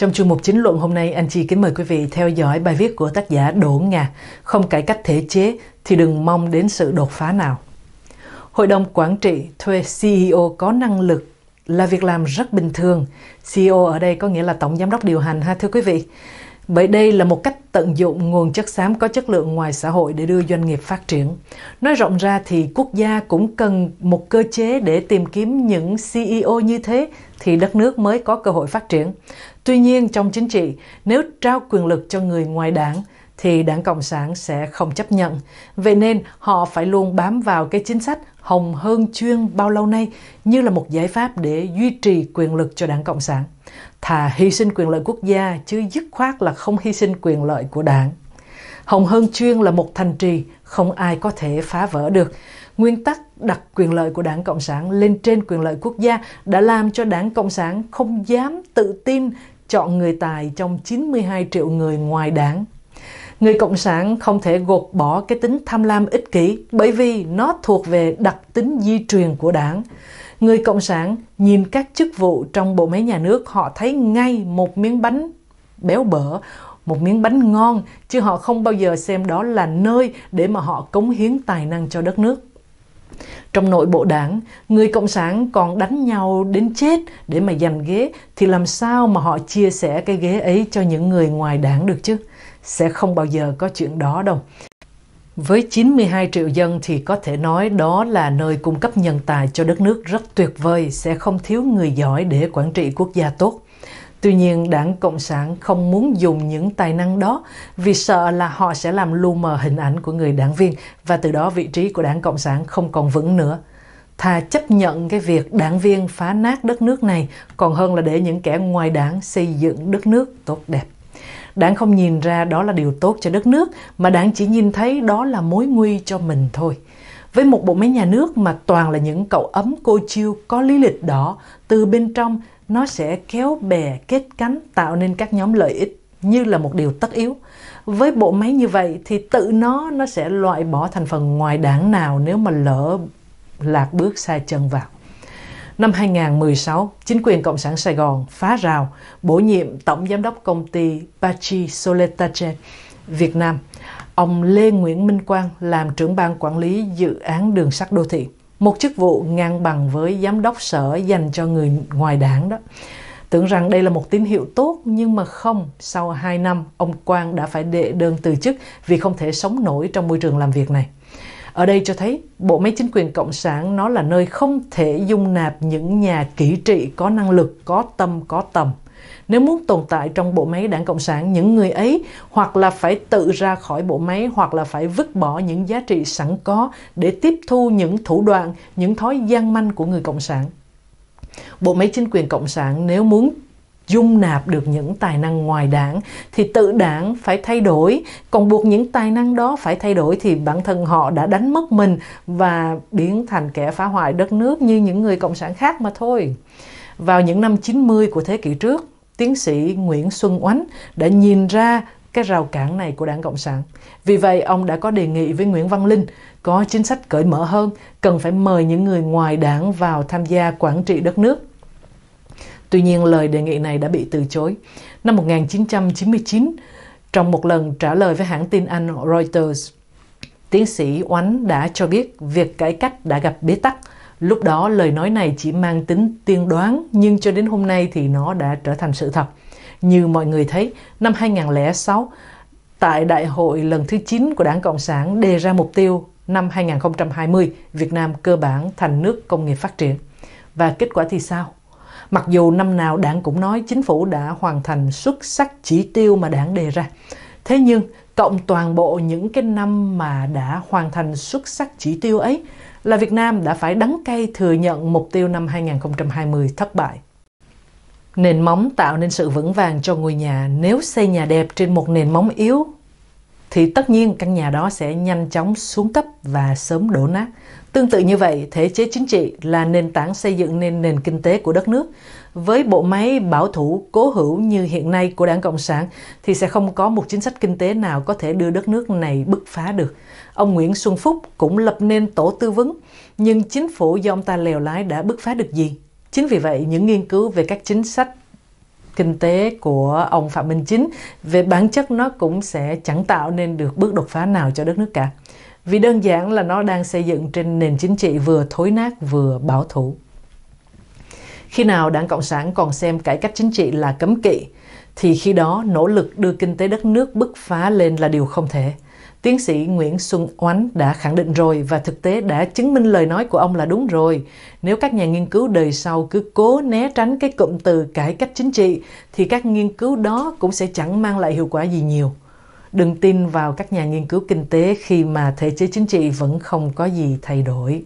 Trong chuyên mục chính luận hôm nay, anh chị kính mời quý vị theo dõi bài viết của tác giả Đỗ Ngà, không cải cách thể chế thì đừng mong đến sự đột phá nào. Hội đồng quản trị thuê CEO có năng lực là việc làm rất bình thường. CEO ở đây có nghĩa là tổng giám đốc điều hành ha thưa quý vị vậy đây là một cách tận dụng nguồn chất xám có chất lượng ngoài xã hội để đưa doanh nghiệp phát triển. Nói rộng ra thì quốc gia cũng cần một cơ chế để tìm kiếm những CEO như thế thì đất nước mới có cơ hội phát triển. Tuy nhiên trong chính trị, nếu trao quyền lực cho người ngoài đảng thì đảng Cộng sản sẽ không chấp nhận. Vậy nên họ phải luôn bám vào cái chính sách hồng hơn chuyên bao lâu nay như là một giải pháp để duy trì quyền lực cho đảng Cộng sản thà hy sinh quyền lợi quốc gia chứ dứt khoát là không hy sinh quyền lợi của đảng. Hồng Hơn Chuyên là một thành trì không ai có thể phá vỡ được. Nguyên tắc đặt quyền lợi của đảng Cộng sản lên trên quyền lợi quốc gia đã làm cho đảng Cộng sản không dám tự tin chọn người tài trong 92 triệu người ngoài đảng. Người Cộng sản không thể gột bỏ cái tính tham lam ích kỷ bởi vì nó thuộc về đặc tính di truyền của đảng. Người Cộng sản nhìn các chức vụ trong bộ máy nhà nước họ thấy ngay một miếng bánh béo bở, một miếng bánh ngon, chứ họ không bao giờ xem đó là nơi để mà họ cống hiến tài năng cho đất nước. Trong nội bộ đảng, người Cộng sản còn đánh nhau đến chết để mà giành ghế thì làm sao mà họ chia sẻ cái ghế ấy cho những người ngoài đảng được chứ? Sẽ không bao giờ có chuyện đó đâu. Với 92 triệu dân thì có thể nói đó là nơi cung cấp nhân tài cho đất nước rất tuyệt vời, sẽ không thiếu người giỏi để quản trị quốc gia tốt. Tuy nhiên, đảng Cộng sản không muốn dùng những tài năng đó vì sợ là họ sẽ làm lu mờ hình ảnh của người đảng viên và từ đó vị trí của đảng Cộng sản không còn vững nữa. Thà chấp nhận cái việc đảng viên phá nát đất nước này còn hơn là để những kẻ ngoài đảng xây dựng đất nước tốt đẹp. Đảng không nhìn ra đó là điều tốt cho đất nước, mà đảng chỉ nhìn thấy đó là mối nguy cho mình thôi. Với một bộ máy nhà nước mà toàn là những cậu ấm cô chiêu có lý lịch đỏ, từ bên trong nó sẽ kéo bè kết cánh tạo nên các nhóm lợi ích như là một điều tất yếu. Với bộ máy như vậy thì tự nó nó sẽ loại bỏ thành phần ngoài đảng nào nếu mà lỡ lạc bước sai chân vào. Năm 2016, chính quyền Cộng sản Sài Gòn phá rào, bổ nhiệm Tổng Giám đốc Công ty Pachi Soletache Việt Nam, ông Lê Nguyễn Minh Quang làm trưởng ban quản lý dự án đường sắt đô thị. Một chức vụ ngang bằng với giám đốc sở dành cho người ngoài đảng đó. Tưởng rằng đây là một tín hiệu tốt nhưng mà không, sau 2 năm ông Quang đã phải đệ đơn từ chức vì không thể sống nổi trong môi trường làm việc này. Ở đây cho thấy bộ máy chính quyền cộng sản nó là nơi không thể dung nạp những nhà kỹ trị có năng lực, có tâm, có tầm. Nếu muốn tồn tại trong bộ máy đảng Cộng sản, những người ấy hoặc là phải tự ra khỏi bộ máy hoặc là phải vứt bỏ những giá trị sẵn có để tiếp thu những thủ đoạn, những thói gian manh của người Cộng sản. Bộ máy chính quyền Cộng sản nếu muốn dung nạp được những tài năng ngoài đảng thì tự đảng phải thay đổi còn buộc những tài năng đó phải thay đổi thì bản thân họ đã đánh mất mình và biến thành kẻ phá hoại đất nước như những người cộng sản khác mà thôi vào những năm 90 của thế kỷ trước tiến sĩ Nguyễn Xuân Oánh đã nhìn ra cái rào cản này của đảng cộng sản vì vậy ông đã có đề nghị với Nguyễn Văn Linh có chính sách cởi mở hơn cần phải mời những người ngoài đảng vào tham gia quản trị đất nước Tuy nhiên, lời đề nghị này đã bị từ chối. Năm 1999, trong một lần trả lời với hãng tin Anh Reuters, tiến sĩ Oánh đã cho biết việc cải cách đã gặp bế tắc. Lúc đó lời nói này chỉ mang tính tiên đoán nhưng cho đến hôm nay thì nó đã trở thành sự thật. Như mọi người thấy, năm 2006, tại đại hội lần thứ 9 của Đảng Cộng sản đề ra mục tiêu năm 2020, Việt Nam cơ bản thành nước công nghiệp phát triển. Và kết quả thì sao? Mặc dù năm nào đảng cũng nói chính phủ đã hoàn thành xuất sắc chỉ tiêu mà đảng đề ra. Thế nhưng cộng toàn bộ những cái năm mà đã hoàn thành xuất sắc chỉ tiêu ấy là Việt Nam đã phải đắng cay thừa nhận mục tiêu năm 2020 thất bại. Nền móng tạo nên sự vững vàng cho ngôi nhà nếu xây nhà đẹp trên một nền móng yếu thì tất nhiên căn nhà đó sẽ nhanh chóng xuống cấp và sớm đổ nát. Tương tự như vậy, thể chế chính trị là nền tảng xây dựng nên nền kinh tế của đất nước. Với bộ máy bảo thủ cố hữu như hiện nay của Đảng Cộng sản thì sẽ không có một chính sách kinh tế nào có thể đưa đất nước này bứt phá được. Ông Nguyễn Xuân Phúc cũng lập nên tổ tư vấn, nhưng chính phủ do ông ta lèo lái đã bứt phá được gì? Chính vì vậy, những nghiên cứu về các chính sách kinh tế của ông Phạm Minh Chính về bản chất nó cũng sẽ chẳng tạo nên được bước đột phá nào cho đất nước cả. Vì đơn giản là nó đang xây dựng trên nền chính trị vừa thối nát vừa bảo thủ. Khi nào Đảng Cộng sản còn xem cải cách chính trị là cấm kỵ thì khi đó nỗ lực đưa kinh tế đất nước bứt phá lên là điều không thể. Tiến sĩ Nguyễn Xuân Oánh đã khẳng định rồi và thực tế đã chứng minh lời nói của ông là đúng rồi. Nếu các nhà nghiên cứu đời sau cứ cố né tránh cái cụm từ cải cách chính trị thì các nghiên cứu đó cũng sẽ chẳng mang lại hiệu quả gì nhiều. Đừng tin vào các nhà nghiên cứu kinh tế khi mà thể chế chính trị vẫn không có gì thay đổi.